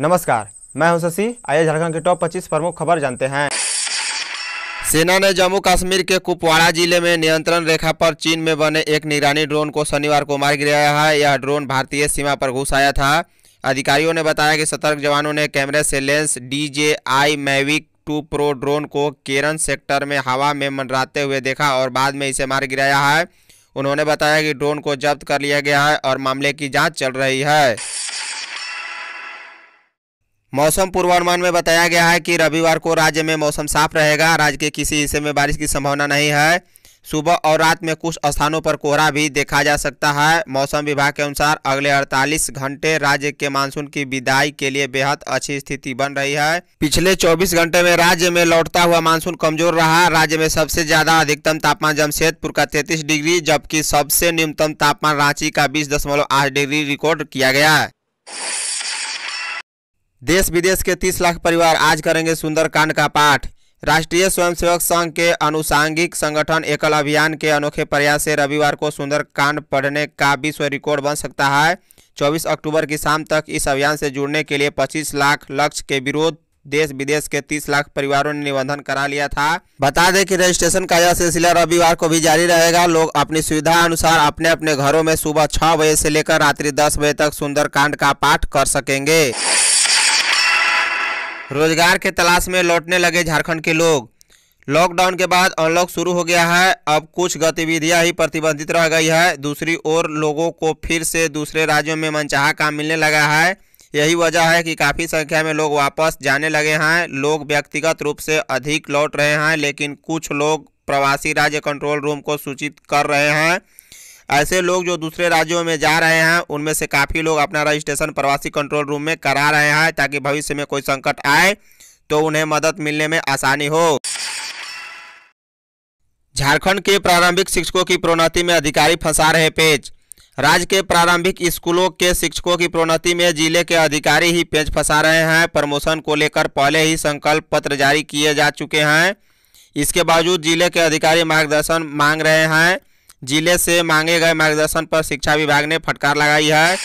नमस्कार मैं हूं शशि आइए झारखंड के टॉप 25 प्रमुख खबर जानते हैं सेना ने जम्मू कश्मीर के कुपवाड़ा जिले में नियंत्रण रेखा पर चीन में बने एक निगरानी ड्रोन को शनिवार को मार गिराया है यह ड्रोन भारतीय सीमा पर घुस आया था अधिकारियों ने बताया कि सतर्क जवानों ने कैमरे से lens D J I Mavic two pro drone को केरन सेक्टर में हवा में मंडराते हुए देखा और बाद में इसे मार गिराया है उन्होंने बताया कि ड्रोन को जब्त कर लिया गया है और मामले की जाँच चल रही है मौसम पूर्वानुमान में बताया गया है कि रविवार को राज्य में मौसम साफ रहेगा राज्य के किसी हिस्से में बारिश की संभावना नहीं है सुबह और रात में कुछ स्थानों पर कोहरा भी देखा जा सकता है मौसम विभाग के अनुसार अगले 48 घंटे राज्य के मानसून की विदाई के लिए बेहद अच्छी स्थिति बन रही है पिछले 24 घंटे में राज्य में लौटता हुआ मानसून कमजोर रहा राज्य में सबसे ज्यादा अधिकतम तापमान जमशेदपुर का 33 डिग्री जबकि सबसे न्यूनतम तापमान रांची का बीस डिग्री रिकॉर्ड किया गया है देश विदेश के तीस लाख परिवार आज करेंगे सुंदरकांड का पाठ राष्ट्रीय स्वयंसेवक संघ के अनुसांगिक संगठन एकल अभियान के अनोखे प्रयास से रविवार को सुंदरकांड पढ़ने का विश्व रिकॉर्ड बन सकता है 24 अक्टूबर की शाम तक इस अभियान से जुड़ने के लिए 25 लाख लक्ष्य के विरोध देश विदेश के 30 लाख परिवारों ने निबंधन करा लिया था बता दें कि रजिस्ट्रेशन का यह सिलसिला रविवार को भी जारी रहेगा लोग अपनी सुविधा अनुसार अपने अपने घरों में सुबह छह बजे से लेकर रात्रि दस बजे तक सुंदरकांड का पाठ कर सकेंगे रोजगार के तलाश में लौटने लगे झारखंड के लोग लॉकडाउन के बाद अनलॉक शुरू हो गया है अब कुछ गतिविधियां ही प्रतिबंधित रह गई है दूसरी ओर लोगों को फिर से दूसरे राज्यों में मनचाहा काम मिलने लगा है यही वजह है कि काफ़ी संख्या में लोग वापस जाने लगे हैं लोग व्यक्तिगत रूप से अधिक लौट रहे हैं लेकिन कुछ लोग प्रवासी राज्य कंट्रोल रूम को सूचित कर रहे हैं ऐसे लोग जो दूसरे राज्यों में जा रहे हैं उनमें से काफ़ी लोग अपना रजिस्ट्रेशन प्रवासी कंट्रोल रूम में करा रहे हैं ताकि भविष्य में कोई संकट आए तो उन्हें मदद मिलने में आसानी हो झारखंड के प्रारंभिक शिक्षकों की प्रोन्नति में अधिकारी फंसा रहे पेज राज्य के प्रारंभिक स्कूलों के शिक्षकों की प्रोन्नति में जिले के अधिकारी ही पेज फंसा रहे हैं प्रमोशन को लेकर पहले ही संकल्प पत्र जारी किए जा चुके हैं इसके बावजूद जिले के अधिकारी मार्गदर्शन मांग रहे हैं जिले से मांगे गए मार्गदर्शन पर शिक्षा विभाग ने फटकार लगाई है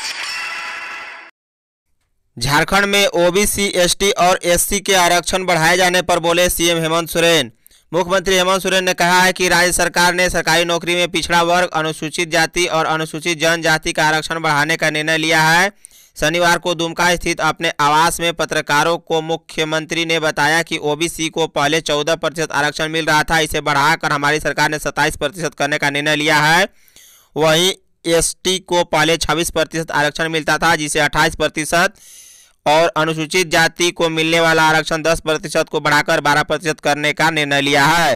झारखंड में ओबीसी, एसटी और एससी के आरक्षण बढ़ाए जाने पर बोले सीएम हेमंत सोरेन मुख्यमंत्री हेमंत सोरेन ने कहा है कि राज्य सरकार ने सरकारी नौकरी में पिछड़ा वर्ग अनुसूचित जाति और अनुसूचित जनजाति का आरक्षण बढ़ाने का निर्णय लिया है शनिवार को दुमका स्थित अपने आवास में पत्रकारों को मुख्यमंत्री ने बताया कि ओबीसी को पहले 14 प्रतिशत आरक्षण मिल रहा था इसे बढ़ाकर हमारी सरकार ने 27 प्रतिशत करने का निर्णय लिया है वहीं एसटी को पहले 26 प्रतिशत आरक्षण मिलता था जिसे 28 प्रतिशत और अनुसूचित जाति को मिलने वाला आरक्षण 10 प्रतिशत को बढ़ाकर बारह प्रतिशत करने का निर्णय लिया है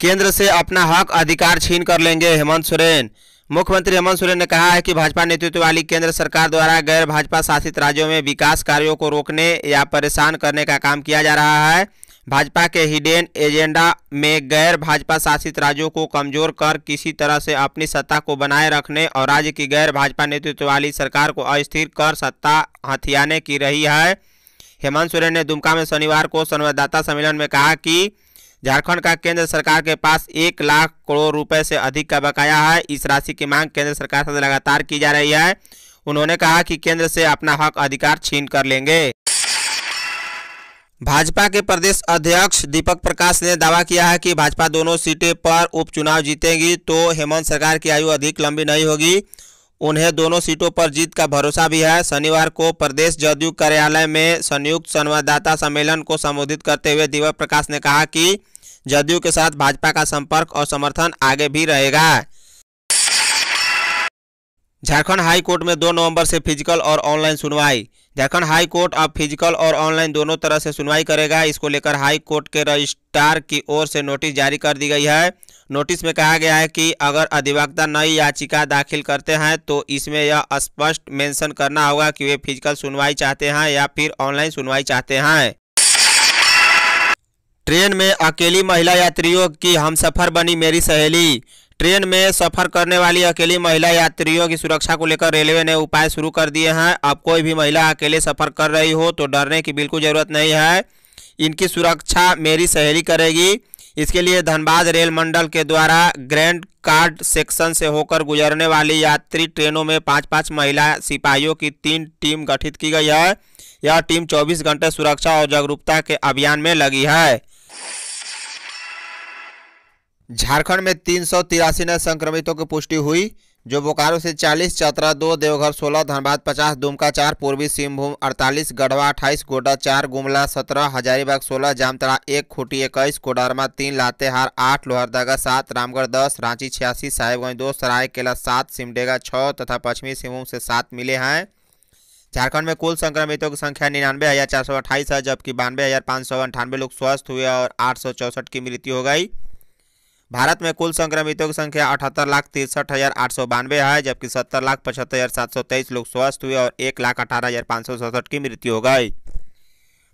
केंद्र से अपना हक अधिकार छीन कर लेंगे हेमंत सोरेन मुख्यमंत्री हेमंत सोरेन ने कहा है कि भाजपा नेतृत्व वाली केंद्र सरकार द्वारा गैर भाजपा शासित राज्यों में विकास कार्यों को रोकने या परेशान करने का काम किया जा रहा है भाजपा के हिडेन एजेंडा में गैर भाजपा शासित राज्यों को कमजोर कर किसी तरह से अपनी सत्ता को बनाए रखने और राज्य की गैर भाजपा नेतृत्व वाली सरकार को अस्थिर कर सत्ता हथियाने की रही है हेमंत सोरेन ने दुमका में शनिवार को संवाददाता सम्मेलन में कहा कि झारखंड का केंद्र सरकार के पास एक लाख करोड़ रुपए से अधिक का बकाया है इस राशि की मांग केंद्र सरकार से लगातार की जा रही है उन्होंने कहा कि केंद्र से अपना हक अधिकार छीन कर लेंगे भाजपा के प्रदेश अध्यक्ष दीपक प्रकाश ने दावा किया है कि भाजपा दोनों सीटें पर उपचुनाव जीतेगी तो हेमंत सरकार की आयु अधिक लंबी नहीं होगी उन्हें दोनों सीटों पर जीत का भरोसा भी है शनिवार को प्रदेश जदयू कार्यालय में संयुक्त संवाददाता सम्मेलन को संबोधित करते हुए दिवक प्रकाश ने कहा कि जदयू के साथ भाजपा का संपर्क और समर्थन आगे भी रहेगा झारखंड हाई कोर्ट में 2 नवंबर से फिजिकल और ऑनलाइन सुनवाई झारखंड हाई कोर्ट अब फिजिकल और ऑनलाइन दोनों तरह से सुनवाई करेगा इसको लेकर हाई कोर्ट के रजिस्ट्रार की ओर से नोटिस जारी कर दी गई है नोटिस में कहा गया है कि अगर अधिवक्ता नई याचिका दाखिल करते हैं तो इसमें यह स्पष्ट मेंशन करना होगा कि वे फिजिकल सुनवाई चाहते हैं या फिर ऑनलाइन सुनवाई चाहते हैं ट्रेन में अकेली महिला यात्रियों की हमसफर बनी मेरी सहेली ट्रेन में सफर करने वाली अकेली महिला यात्रियों की सुरक्षा को लेकर रेलवे ने उपाय शुरू कर दिए हैं अब कोई भी महिला अकेले सफर कर रही हो तो डरने की बिल्कुल ज़रूरत नहीं है इनकी सुरक्षा मेरी सहेली करेगी इसके लिए धनबाद रेल मंडल के द्वारा ग्रैंड कार्ड सेक्शन से होकर गुजरने वाली यात्री ट्रेनों में पाँच पाँच महिला सिपाहियों की तीन टीम गठित की गई है यह टीम 24 घंटे सुरक्षा और जागरूकता के अभियान में लगी है झारखंड में तीन सौ तिरासी नए संक्रमितों की पुष्टि हुई जो बोकारो से 40, चतरा दो देवघर 16, धनबाद 50, दुमका चार पूर्वी सिंहभूम 48, गढ़वा 28, गोडा चार गुमला 17, हजारीबाग 16, जामतरा एक खूटी इक्कीस कोडरमा तीन लातेहार आठ लोहरदगा सात रामगढ़ दस रांची छियासी साहेबगंज दो सरायकेला सात सिमडेगा छः तथा पश्चिमी सिंहभूम से सात मिले हैं झारखंड में कुल संक्रमितों की संख्या निन्यानवे हज़ार चार सौ अट्ठाईस है जबकि बानवे हज़ार पाँच सौ अंठानवे लोग स्वस्थ हुए और आठ सौ चौंसठ की मृत्यु हो गई भारत में कुल संक्रमितों की संख्या अठहत्तर लाख तिरसठ हज़ार आठ सौ बानवे है जबकि सत्तर लाख पचहत्तर हज़ार सात सौ तेईस लोग स्वस्थ हुए और एक लाख अठारह हज़ार पाँच सौ सड़सठ की मृत्यु हो गई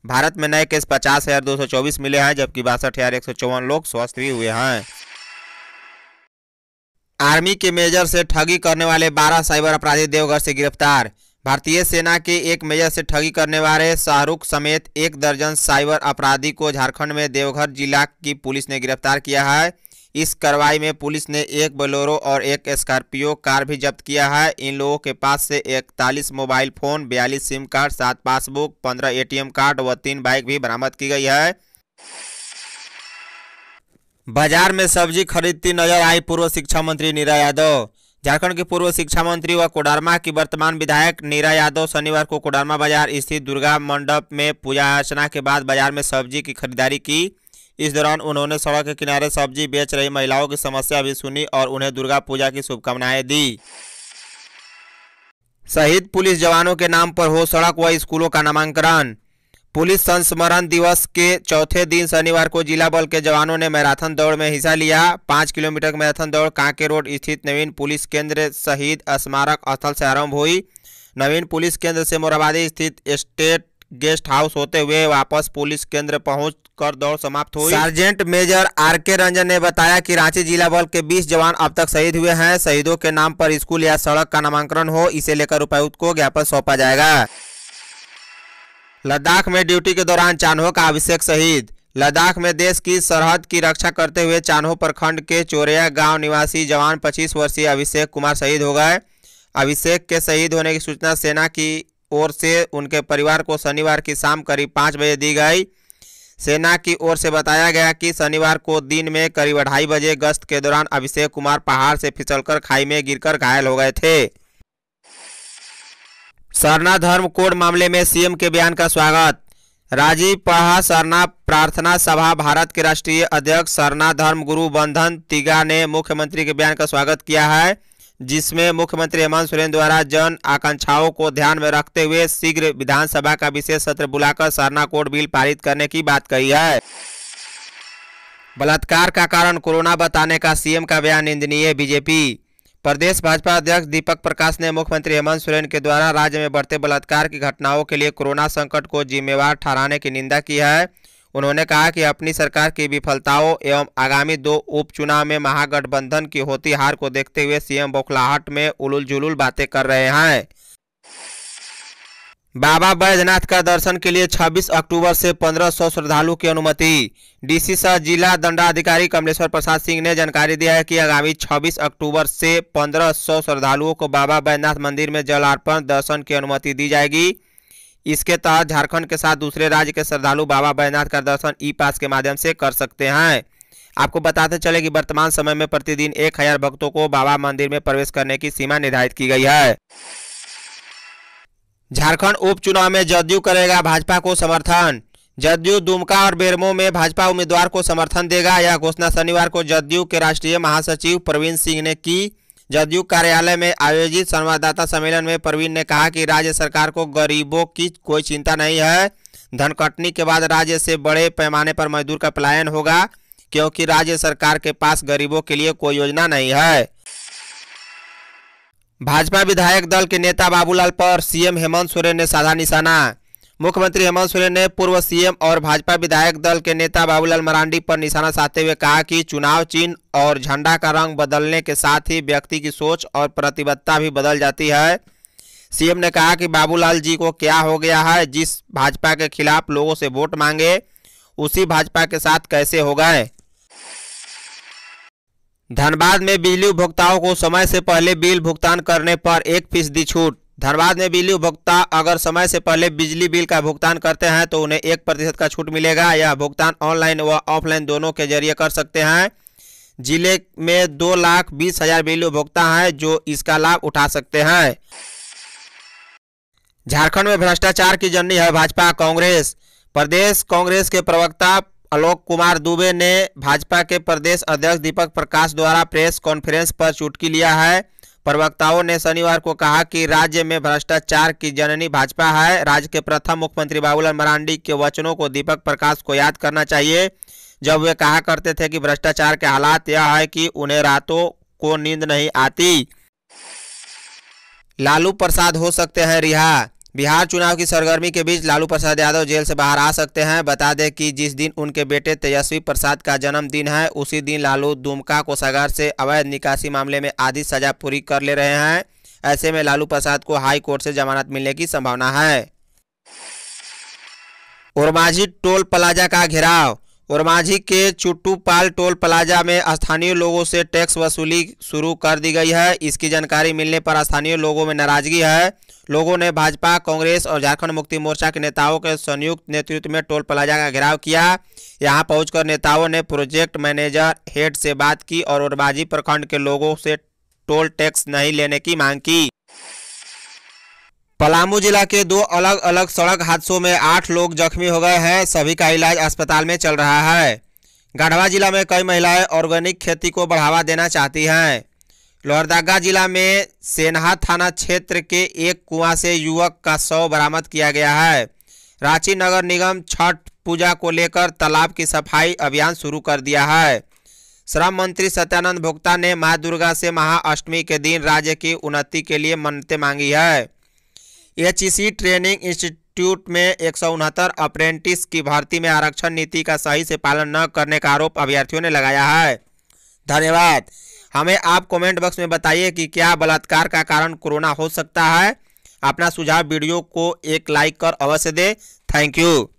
भारत में नए केस पचास हज़ार दो सौ चौबीस मिले हैं जबकि बासठ हज़ार एक सौ चौवन लोग स्वस्थ भी हुए हैं आर्मी के मेजर से ठगी करने वाले बारह साइबर अपराधी देवघर से गिरफ्तार भारतीय सेना के एक मेजर से ठगी करने वाले शाहरुख समेत एक दर्जन साइबर अपराधी को झारखंड में देवघर जिला की पुलिस ने गिरफ्तार किया है इस कार्रवाई में पुलिस ने एक बोलेरो और एक स्कॉर्पियो कार भी जब्त किया है इन लोगों के पास से इकतालीस मोबाइल फ़ोन बयालीस सिम कार्ड सात पासबुक पंद्रह ए कार्ड व तीन बाइक भी बरामद की गई है बाजार में सब्जी खरीदती नजर आई पूर्व शिक्षा मंत्री नीरा यादव झारखंड के पूर्व शिक्षा मंत्री व कोडरमा की वर्तमान विधायक नीरा यादव शनिवार को कोडरमा बाजार स्थित दुर्गा मंडप में पूजा अर्चना के बाद बाजार में सब्जी की खरीदारी की इस दौरान उन्होंने सड़क के किनारे सब्जी बेच रही महिलाओं की समस्या भी सुनी और उन्हें दुर्गा पूजा की शुभकामनाएं दी शहीद पुलिस जवानों के नाम पर हो सड़क व स्कूलों का नामांकन पुलिस संस्मरण दिवस के चौथे दिन शनिवार को जिला बल के जवानों ने मैराथन दौड़ में हिस्सा लिया पाँच किलोमीटर की मैराथन दौड़ कांके रोड स्थित नवीन पुलिस केंद्र शहीद स्मारक स्थल से आरंभ हुई नवीन पुलिस केंद्र से मोराबादी स्थित स्टेट गेस्ट हाउस होते हुए वापस पुलिस केंद्र पहुंच कर दौड़ समाप्त हुई सार्जेंट मेजर आर के रंजन ने बताया कि रांची जिला बल के 20 जवान अब तक शहीद हुए हैं शहीदों के नाम पर स्कूल या सड़क का नामांकन हो इसे लेकर उपायुक्त को ज्ञापन सौंपा जाएगा लद्दाख में ड्यूटी के दौरान चान्हो का अभिषेक शहीद लद्दाख में देश की सरहद की रक्षा करते हुए चान्हो प्रखंड के चोरिया गाँव निवासी जवान पच्चीस वर्षीय अभिषेक कुमार शहीद हो गए अभिषेक के शहीद होने की सूचना सेना की ओर से उनके परिवार को शनिवार की शाम करीब पाँच बजे दी गई सेना की ओर से बताया गया कि शनिवार को दिन में करीब ढाई बजे गश्त के दौरान अभिषेक कुमार पहाड़ से फिसलकर खाई में गिरकर घायल हो गए थे सरना धर्म कोड मामले में सीएम के बयान का स्वागत राजीव पहा सरना प्रार्थना सभा भारत के राष्ट्रीय अध्यक्ष सरना धर्म गुरु बंधन तिगा ने मुख्यमंत्री के बयान का स्वागत किया है जिसमें मुख्यमंत्री हेमंत सोरेन द्वारा जन आकांक्षाओं को ध्यान में रखते हुए शीघ्र विधानसभा का विशेष सत्र बुलाकर सरना कोड बिल पारित करने की बात कही है बलात्कार का कारण कोरोना बताने का सीएम का बयान निंदनीय बीजेपी प्रदेश भाजपा अध्यक्ष दीपक प्रकाश ने मुख्यमंत्री हेमंत सोरेन के द्वारा राज्य में बढ़ते बलात्कार की घटनाओं के लिए कोरोना संकट को जिम्मेवार ठहराने की निंदा की है उन्होंने कहा कि अपनी सरकार की विफलताओं एवं आगामी दो उपचुनाव में महागठबंधन की होती हार को देखते हुए सीएम बोखलाहट में उलुल जुलुल बातें कर रहे हैं बाबा बैद्यनाथ का दर्शन के लिए 26 अक्टूबर से 1500 श्रद्धालु की अनुमति डीसी सह जिला दंडाधिकारी कमलेश्वर प्रसाद सिंह ने जानकारी दिया है कि आगामी 26 अक्टूबर से 1500 श्रद्धालुओं को बाबा बैद्यनाथ मंदिर में जलार्पण दर्शन की अनुमति दी जाएगी इसके तहत झारखंड के साथ दूसरे राज्य के श्रद्धालु बाबा बैद्यनाथ का दर्शन ई पास के माध्यम से कर सकते हैं आपको बताते चले कि वर्तमान समय में प्रतिदिन एक हजार भक्तों को बाबा मंदिर में प्रवेश करने की सीमा निर्धारित की गई है झारखंड उपचुनाव में जदयू करेगा भाजपा को समर्थन जदयू दुमका और बेरमो में भाजपा उम्मीदवार को समर्थन देगा यह घोषणा शनिवार को जदयू के राष्ट्रीय महासचिव प्रवीण सिंह ने की जदयू कार्यालय में आयोजित संवाददाता सम्मेलन में प्रवीण ने कहा कि राज्य सरकार को गरीबों की कोई चिंता नहीं है धन कटनी के बाद राज्य से बड़े पैमाने पर मजदूर का पलायन होगा क्योंकि राज्य सरकार के पास गरीबों के लिए कोई योजना नहीं है भाजपा विधायक दल के नेता बाबूलाल पर सीएम हेमंत सोरेन ने साधा निशाना मुख्यमंत्री हेमंत सोरेन ने पूर्व सीएम और भाजपा विधायक दल के नेता बाबूलाल मरांडी पर निशाना साधते हुए कहा कि चुनाव चिन्ह और झंडा का रंग बदलने के साथ ही व्यक्ति की सोच और प्रतिबद्धता भी बदल जाती है सीएम ने कहा कि बाबूलाल जी को क्या हो गया है जिस भाजपा के खिलाफ लोगों से वोट मांगे उसी भाजपा के साथ कैसे हो गए धनबाद में बिजली उपभोक्ताओं को समय से पहले बिल भुगतान करने पर एक फीसदी छूट धनबाद में बिजली उपभोक्ता अगर समय से पहले बिजली बिल का भुगतान करते हैं तो उन्हें एक प्रतिशत का छूट मिलेगा यह भुगतान ऑनलाइन व ऑफलाइन दोनों के जरिए कर सकते हैं जिले में दो लाख बीस हजार बिजली उपभोक्ता हैं जो इसका लाभ उठा सकते हैं झारखंड में भ्रष्टाचार की जननी है भाजपा कांग्रेस प्रदेश कांग्रेस के प्रवक्ता आलोक कुमार दुबे ने भाजपा के प्रदेश अध्यक्ष दीपक प्रकाश द्वारा प्रेस कॉन्फ्रेंस पर चुटकी लिया है प्रवक्ताओं ने शनिवार को कहा कि राज्य में भ्रष्टाचार की जननी भाजपा है राज्य के प्रथम मुख्यमंत्री बाबूलाल मरांडी के वचनों को दीपक प्रकाश को याद करना चाहिए जब वे कहा करते थे कि भ्रष्टाचार के हालात यह है कि उन्हें रातों को नींद नहीं आती लालू प्रसाद हो सकते हैं रिहा बिहार चुनाव की सरगर्मी के बीच लालू प्रसाद यादव जेल से बाहर आ सकते हैं बता दें कि जिस दिन उनके बेटे तेजस्वी प्रसाद का जन्मदिन है उसी दिन लालू दुमका कोषागार से अवैध निकासी मामले में आधी सजा पूरी कर ले रहे हैं ऐसे में लालू प्रसाद को हाई कोर्ट से जमानत मिलने की संभावना है ओरमाझी टोल प्लाजा का घेराव ओरमांझी के चुट्टूपाल टोल प्लाजा में स्थानीय लोगों से टैक्स वसूली शुरू कर दी गई है इसकी जानकारी मिलने पर स्थानीय लोगों में नाराजगी है लोगों ने भाजपा कांग्रेस और झारखंड मुक्ति मोर्चा के नेताओं के संयुक्त नेतृत्व में टोल प्लाजा का घेराव किया यहां पहुंचकर नेताओं ने प्रोजेक्ट मैनेजर हेड से बात की और ओरमांझी प्रखंड के लोगों से टोल टैक्स नहीं लेने की मांग की पलामू जिला के दो अलग अलग सड़क हादसों में आठ लोग जख्मी हो गए हैं सभी का इलाज अस्पताल में चल रहा है गढ़वा जिला में कई महिलाएं ऑर्गेनिक खेती को बढ़ावा देना चाहती हैं लोहरदगा जिला में सेनहा थाना क्षेत्र के एक कुआं से युवक का शव बरामद किया गया है रांची नगर निगम छठ पूजा को लेकर तालाब की सफाई अभियान शुरू कर दिया है श्रम मंत्री सत्यानंद भोक्ता ने माँ दुर्गा से महाअष्टमी के दिन राज्य की उन्नति के लिए मन्नतें मांगी है एच ट्रेनिंग इंस्टीट्यूट में एक सौ उनहत्तर अप्रेंटिस की भर्ती में आरक्षण नीति का सही से पालन न करने का आरोप अभ्यर्थियों ने लगाया है धन्यवाद हमें आप कमेंट बॉक्स में बताइए कि क्या बलात्कार का कारण कोरोना हो सकता है अपना सुझाव वीडियो को एक लाइक कर अवश्य दें थैंक यू